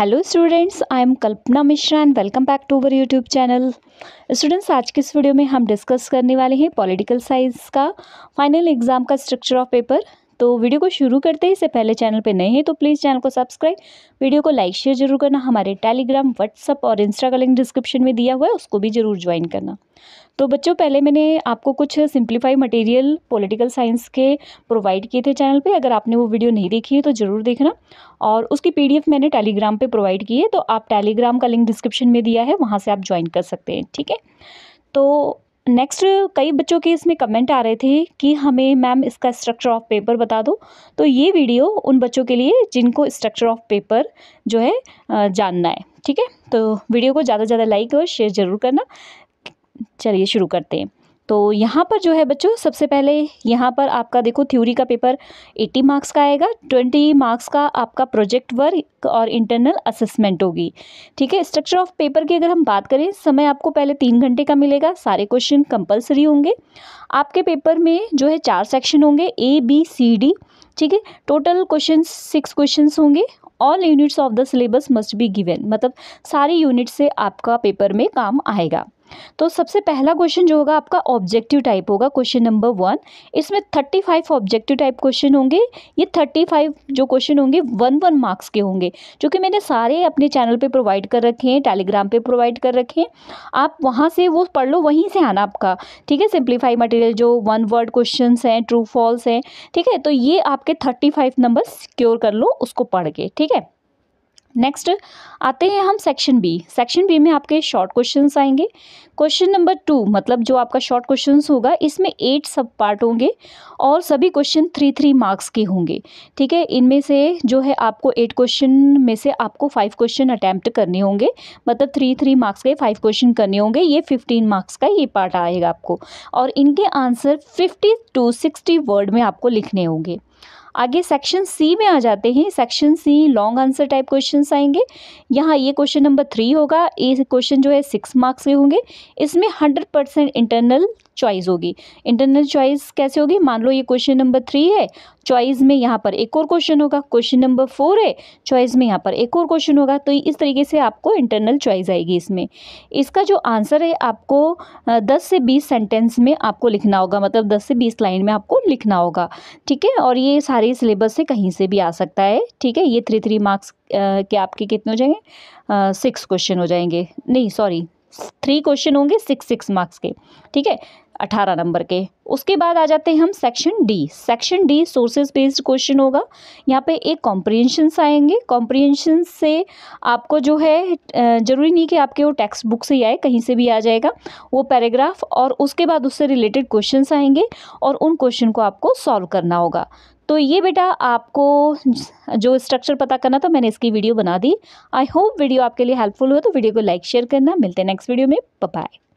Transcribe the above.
hello students I am Kalpana Mishra and welcome back to our YouTube channel students आज के इस video में हम डिस्कस करने वाले हैं पॉलिटिकल साइंस का फाइनल एग्ज़ाम का स्ट्रक्चर ऑफ पेपर तो वीडियो को शुरू करते ही से पहले चैनल पर नए हैं तो प्लीज़ चैनल को सब्सक्राइब वीडियो को लाइक शेयर जरूर करना हमारे टेलीग्राम व्हाट्सअप और इंस्टा का लिंक डिस्क्रिप्शन में दिया हुआ है उसको भी ज़रूर ज्वाइन करना तो बच्चों पहले मैंने आपको कुछ सिंप्लीफाई मटेरियल पॉलिटिकल साइंस के प्रोवाइड किए थे चैनल पे अगर आपने वो वीडियो नहीं देखी है तो ज़रूर देखना और उसकी पीडीएफ मैंने टेलीग्राम पे प्रोवाइड की है तो आप टेलीग्राम का लिंक डिस्क्रिप्शन में दिया है वहाँ से आप ज्वाइन कर सकते हैं ठीक है तो नेक्स्ट कई बच्चों के इसमें कमेंट आ रहे थे कि हमें मैम इसका स्ट्रक्चर ऑफ पेपर बता दो तो ये वीडियो उन बच्चों के लिए जिनको स्ट्रक्चर ऑफ पेपर जो है जानना है ठीक है तो वीडियो को ज़्यादा से ज़्यादा लाइक और शेयर ज़रूर करना चलिए शुरू करते हैं तो यहाँ पर जो है बच्चों सबसे पहले यहाँ पर आपका देखो थ्योरी का पेपर 80 मार्क्स का आएगा 20 मार्क्स का आपका प्रोजेक्ट वर्क और इंटरनल असेसमेंट होगी ठीक है स्ट्रक्चर ऑफ पेपर की अगर हम बात करें समय आपको पहले तीन घंटे का मिलेगा सारे क्वेश्चन कंपलसरी होंगे आपके पेपर में जो है चार सेक्शन होंगे ए बी सी डी ठीक है टोटल क्वेश्चन सिक्स क्वेश्चन होंगे all units of the syllabus must be given मतलब सारी यूनिट से आपका पेपर में काम आएगा तो सबसे पहला क्वेश्चन जो होगा आपका ऑब्जेक्टिव टाइप होगा क्वेश्चन नंबर वन इसमें thirty five objective type question होंगे ये थर्टी फाइव जो क्वेश्चन होंगे वन वन मार्क्स के होंगे जो कि मैंने सारे अपने चैनल पर प्रोवाइड कर रखे हैं टेलीग्राम पर प्रोवाइड कर रखे हैं आप वहाँ से वो पढ़ लो वहीं से आना आपका ठीक है सिंप्लीफाई मटेरियल जो वन वर्ड क्वेश्चन हैं ट्रू फॉल्स हैं ठीक है तो ये आपके थर्टी फाइव नंबर सिक्योर कर लो उसको पढ़ के ठीक है नेक्स्ट आते हैं हम सेक्शन बी सेक्शन बी में आपके शॉर्ट क्वेश्चंस आएंगे क्वेश्चन नंबर टू मतलब जो आपका शॉर्ट क्वेश्चंस होगा इसमें एट सब पार्ट होंगे और सभी क्वेश्चन थ्री थ्री मार्क्स के होंगे ठीक है इनमें से जो है आपको एट क्वेश्चन में से आपको फाइव क्वेश्चन अटैम्प्ट करने होंगे मतलब थ्री थ्री मार्क्स के फाइव क्वेश्चन करने होंगे ये फिफ्टीन मार्क्स का ये पार्ट आएगा आपको और इनके answer fifty to sixty word में आपको लिखने होंगे आगे सेक्शन सी में आ जाते हैं section C long answer type question आएंगे यहाँ ये क्वेश्चन नंबर थ्री होगा ये क्वेश्चन जो है सिक्स मार्क्स के होंगे इसमें हंड्रेड परसेंट इंटरनल चॉइस होगी इंटरनल चॉइस कैसे होगी मान लो ये क्वेश्चन नंबर थ्री है चॉइस में यहाँ पर एक और क्वेश्चन होगा क्वेश्चन नंबर फोर है चॉइस में यहाँ पर एक और क्वेश्चन होगा तो इस तरीके से आपको इंटरनल चॉइस आएगी इसमें इसका जो आंसर है आपको दस से बीस सेंटेंस में आपको लिखना होगा मतलब दस से बीस लाइन में आपको लिखना होगा ठीक है और ये सारे सिलेबस से कहीं से भी आ सकता है ठीक है ये थ्री थ्री मार्क्स के आपके कितने हो जाएंगे सिक्स क्वेश्चन हो जाएंगे नहीं सॉरी थ्री क्वेश्चन होंगे सिक्स सिक्स मार्क्स के ठीक है 18 नंबर के उसके बाद आ जाते हैं हम section D section D sources based question होगा यहाँ पे एक कॉम्प्रिहेंशंस आएंगे कॉम्प्रिहेंशन से आपको जो है ज़रूरी नहीं कि आपके वो टेक्स्ट बुक से ही आए कहीं से भी आ जाएगा वो पैराग्राफ और उसके बाद उससे रिलेटेड क्वेश्चन आएंगे और उन क्वेश्चन को आपको सॉल्व करना होगा तो ये बेटा आपको जो स्ट्रक्चर पता करना था मैंने इसकी वीडियो बना दी आई होप वीडियो आपके लिए हेल्पफुल हुआ तो वीडियो को लाइक शेयर करना मिलते हैं नेक्स्ट वीडियो में बाय